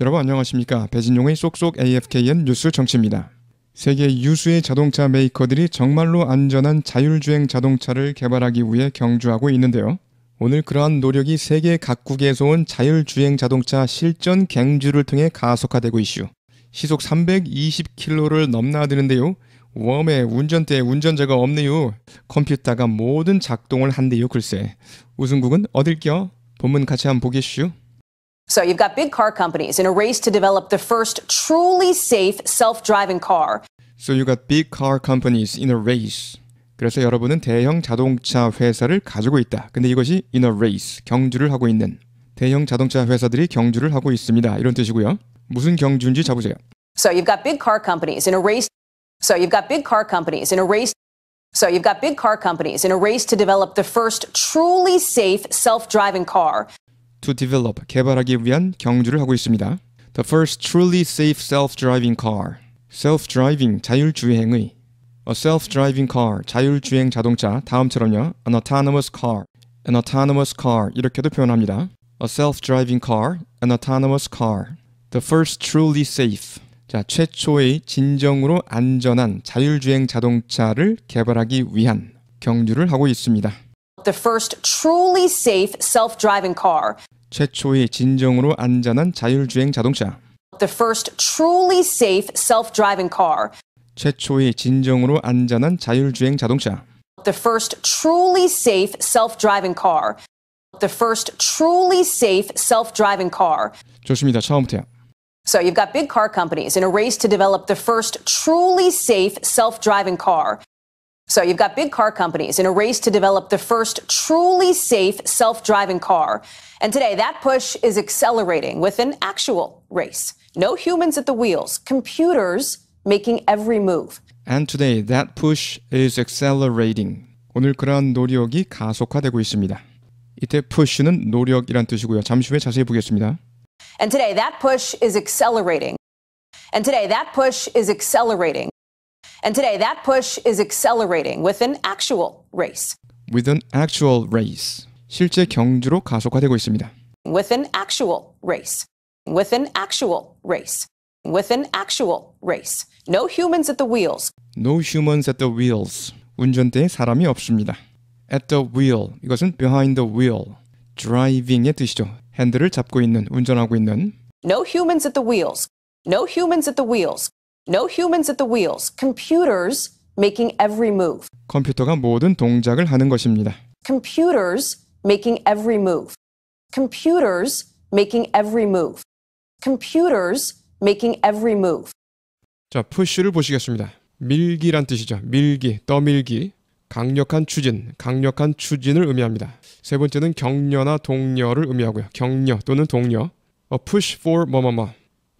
여러분 안녕하십니까 배진용의 쏙쏙 AFKN 뉴스 정치입니다. 세계 유수의 자동차 메이커들이 정말로 안전한 자율주행 자동차를 개발하기 위해 경주하고 있는데요. 오늘 그러한 노력이 세계 각국에서 온 자율주행 자동차 실전 갱주를 통해 가속화되고 있슈 시속 320km를 넘나드는데요. 웜에 운전대에 운전자가 없네요. 컴퓨터가 모든 작동을 한대요 글쎄. 우승국은 어딜 껴? 본문 같이 한번 보겠슈. So you've got big car companies in a race to develop the first truly safe self-driving car. So you got big car companies in a race. 그래서 여러분은 대형 자동차 회사를 가지고 있다. 근데 이것이 in a race, 경주를 하고 있는 대형 자동차 회사들이 경주를 하고 있습니다. 이런 뜻이고요. 무슨 경주인지 잡으세요. So you've got big car companies in a race. So you've got big car companies in a race. So you've got big car companies in a race to develop the first truly safe self-driving car. to develop 개발하기 위한 경주를 하고 있습니다. The first truly safe self-driving car. self-driving 자율주행의 A self-driving car 자율주행 자동차 다음처럼요. An autonomous car. An autonomous car 이렇게도 표현합니다. A self-driving car, an autonomous car. The first truly safe. 자, 최초의 진정으로 안전한 자율주행 자동차를 개발하기 위한 경주를 하고 있습니다. the first truly safe self-driving car. 최초의 진정으로 안전한 자율주행 자동차. The first truly safe self-driving car. 최초의 진정으로 안전한 자율주행 자동차. The first truly safe self-driving car. The first truly safe self-driving car. 조심이다 처음부터야. So you've got big car companies in a race to develop the first truly safe self-driving car. So you've got big car companies in a race to develop the first truly safe self-driving car. And today that push is accelerating with an actual race. No humans at the wheels, computers making every move. And today that push is accelerating. 오늘 그러한 노력이 가속화되고 있습니다. 이때 push는 노력이란 뜻이고요. 잠시 후에 자세히 보겠습니다. And today that push is accelerating. And today that push is accelerating. And today, that push is accelerating with an actual race. With an actual race. 실제 경주로 가속화되고 있습니다. With an actual race. With an actual race. With an actual race. No humans at the wheels. No humans at the wheels. 운전대에 사람이 없습니다. At the wheel. 이것은 behind the wheel. driving의 뜻이죠. 핸들을 잡고 있는, 운전하고 있는. No humans at the wheels. No humans at the wheels. No humans at the wheels. Computers making every move. 컴퓨터가 모든 동작을 하는 것입니다. Computers making every move. Computers making every move. Computers making every move. 자, push를 보시겠습니다. 밀기란 뜻이죠. 밀기, 떠밀기. 강력한 추진, 강력한 추진을 의미합니다. 세 번째는 격려나 동료를 의미하고요. 격려 또는 동료. A push for 뭐뭐뭐.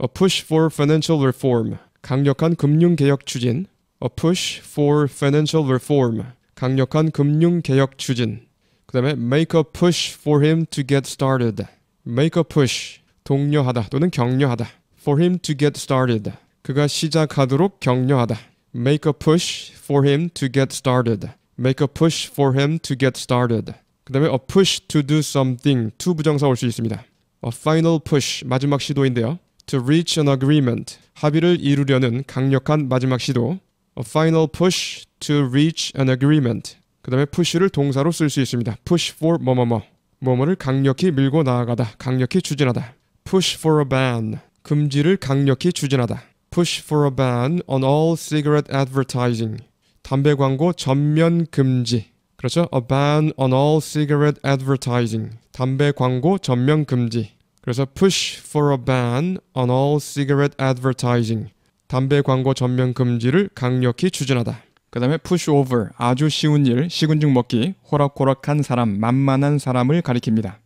A push for financial reform. 강력한 금융 개혁 추진 A push for financial reform 강력한 금융 개혁 추진 그다음에 make a push for him to get started make a push 독려하다 또는 격려하다 for him to get started 그가 시작하도록 격려하다 make a push for him to get started make a push for him to get started 그다음에 a push to do something to 부정사 올 수 있습니다 a final push 마지막 시도인데요 to reach an agreement 합의를 이루려는 강력한 마지막 시도 a final push to reach an agreement 그 다음에 push를 동사로 쓸 수 있습니다 push for 뭐뭐뭐 뭐뭐를 강력히 밀고 나아가다 강력히 추진하다 push for a ban 금지를 강력히 추진하다 push for a ban on all cigarette advertising 담배 광고 전면 금지 그렇죠? a ban on all cigarette advertising 담배 광고 전면 금지 그래서 push for a ban on all cigarette advertising. 담배 광고 전면 금지를 강력히 추진하다. 그 다음에 push over, 아주 쉬운 일, 시군죽 먹기, 호락호락한 사람, 만만한 사람을 가리킵니다.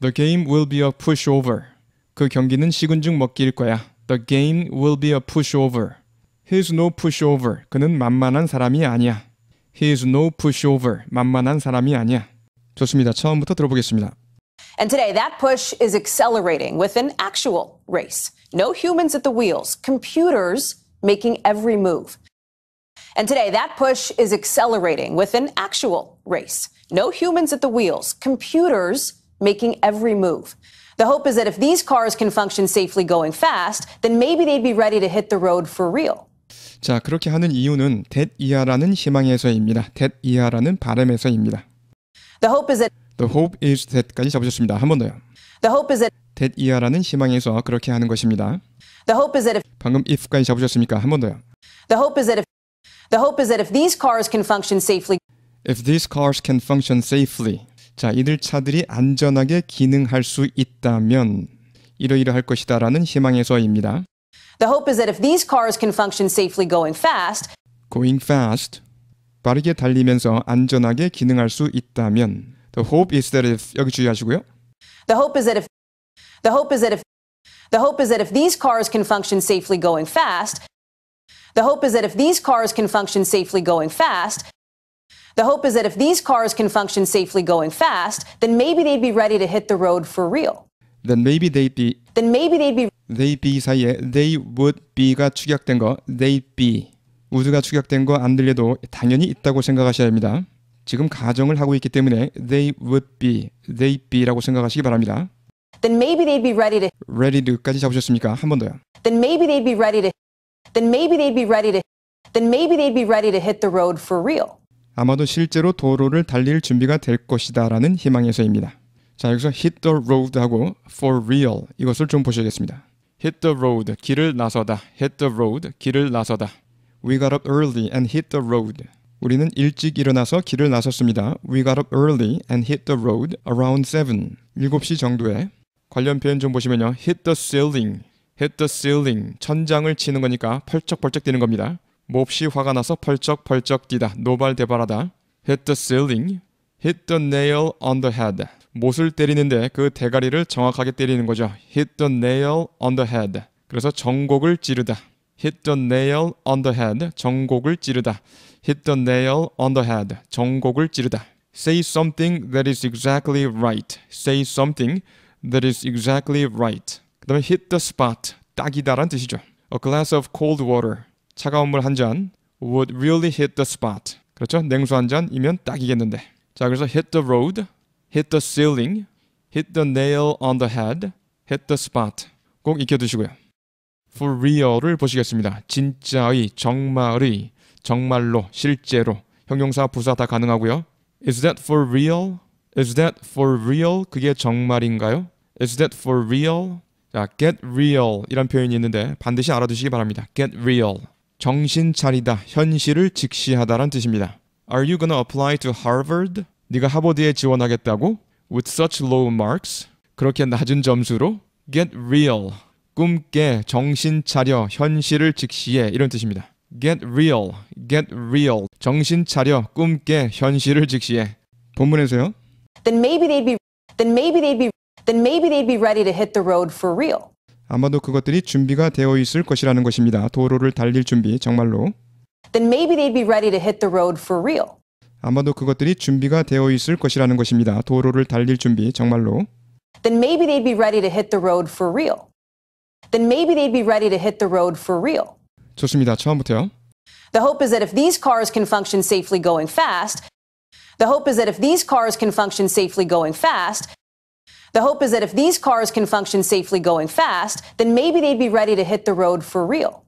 The game will be a push over. 그 경기는 시군죽 먹기일 거야. The game will be a push over. He's no push over. 그는 만만한 사람이 아니야. He's no push over. 만만한 사람이 아니야. 좋습니다. 처음부터 들어보겠습니다. And today, that push is accelerating with an actual race. No humans at the wheels, computers making every move. And today, that push is accelerating with an actual race. No humans at the wheels, computers making every move. The hope is that if these cars can function safely going fast, then maybe they'd be ready to hit the road for real. 자, 그렇게 하는 이유는 대 이하라는 희망에서입니다. 대 이하라는 바람에서입니다. The hope is that The hope is that까지 잡으셨습니다. 한 번 더요. The hope is that that 이하라는 희망에서 그렇게 하는 것입니다. The hope is that if 방금 if까지 잡으셨습니까? 한 번 더요. The hope is that if the hope is that if these cars can function safely if these cars can function safely 자, 이들 차들이 안전하게 기능할 수 있다면 이러이러할 것이다라는 희망에서입니다. The hope is that if these cars can function safely going fast going fast 빠르게 달리면서 안전하게 기능할 수 있다면 The hope is that if 여기 주의하시고요. The hope is that if the hope is that if the hope is that if these cars can function safely going fast, the hope is that if these cars can function safely going fast, the hope is that if these cars can function safely going fast, then maybe they'd be ready to hit the road for real. Then maybe they'd be. Then maybe they'd be. They would be.가 추격된 거. They'd be 사이에 they would be가 축약된 거 they would be 우드가 축약된 거 안 들려도 당연히 있다고 생각하셔야 합니다. 지금 가정을 하고 있기 때문에 they would be, they be라고 생각하시기 바랍니다. Then maybe they'd be ready to. ready to까지 잡으셨습니까? 한 번 더요. Then maybe they'd be ready to. Then maybe they'd be ready to. Then maybe they'd be ready to hit the road for real. 아마도 실제로 도로를 달릴 준비가 될 것이다라는 희망에서입니다. 자, 여기서 hit the road 하고 for real 이것을 좀 보셔야겠습니다. hit the road 길을 나서다. hit the road 길을 나서다. We got up early and hit the road. 우리는 일찍 일어나서 길을 나섰습니다. We got up early and hit the road around 7. 7시 정도에 관련 표현 좀 보시면요. hit the ceiling. hit the ceiling. 천장을 치는 거니까 펄쩍펄쩍 뛰는 겁니다. 몹시 화가 나서 펄쩍펄쩍 뛰다. 노발대발하다. hit the ceiling. hit the nail on the head. 못을 때리는데 그 대가리를 정확하게 때리는 거죠. hit the nail on the head. 그래서 정곡을 찌르다. hit the nail on the head. 정곡을 찌르다. hit the nail on the head. 전곡을 찌르다. Say something that is exactly right. Say something that is exactly right. 그 다음에 hit the spot. 딱이다란 뜻이죠. A glass of cold water. 차가운 물 한 잔. would really hit the spot. 그렇죠? 냉수 한 잔이면 딱이겠는데. 자, 그래서 hit the road, hit the ceiling, hit the nail on the head, hit the spot. 꼭 익혀두시고요. For real을 보시겠습니다. 진짜의, 정말의, 정말로 실제로 형용사 부사 다 가능하고요. Is that for real? Is that for real? 그게 정말인가요? Is that for real? 자, get real 이런 표현이 있는데 반드시 알아두시기 바랍니다. get real. 정신 차리다, 현실을 직시하다란 뜻입니다. Are you gonna apply to Harvard? 네가 하버드에 지원하겠다고? With such low marks? 그렇게 낮은 점수로? Get real. 꿈깨, 정신 차려, 현실을 직시해 이런 뜻입니다. Get real. get real. 정신 차려, 꿈 깨, 현실을 직시해. 본문에서요. Then maybe they'd be then maybe they'd be then maybe they'd be ready to hit the road for real. 아마도 그것들이 준비가 되어 있을 것이라는 것입니다. 도로를 달릴 준비 정말로. Then maybe they'd be ready to hit the road for real. 아마도 그것들이 준비가 되어 있을 것이라는 것입니다. 도로를 달릴 준비 정말로. Then maybe they'd be ready to hit the road for real. Then maybe they'd be ready to hit the road for real. 좋습니다. 처음부터요. The hope is that if these cars can function safely going fast, the hope is that if these cars can function safely going fast, the hope is that if these cars can function safely going fast, then maybe they'd be ready to hit the road for real.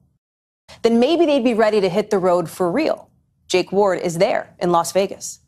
Then maybe they'd be ready to hit the road for real. Jake Ward is there in Las Vegas.